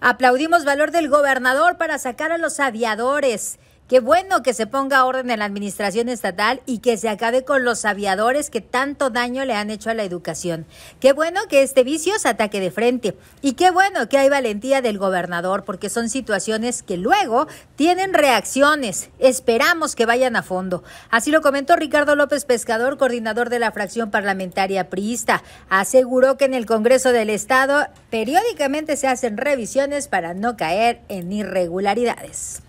Aplaudimos valor del gobernador para sacar a los aviadores. Qué bueno que se ponga orden en la administración estatal y que se acabe con los aviadores que tanto daño le han hecho a la educación. Qué bueno que este vicio se ataque de frente. Y qué bueno que hay valentía del gobernador, porque son situaciones que luego tienen reacciones. Esperamos que vayan a fondo. Así lo comentó Ricardo López Pescador, coordinador de la fracción parlamentaria priista. Aseguró que en el Congreso del Estado periódicamente se hacen revisiones para no caer en irregularidades.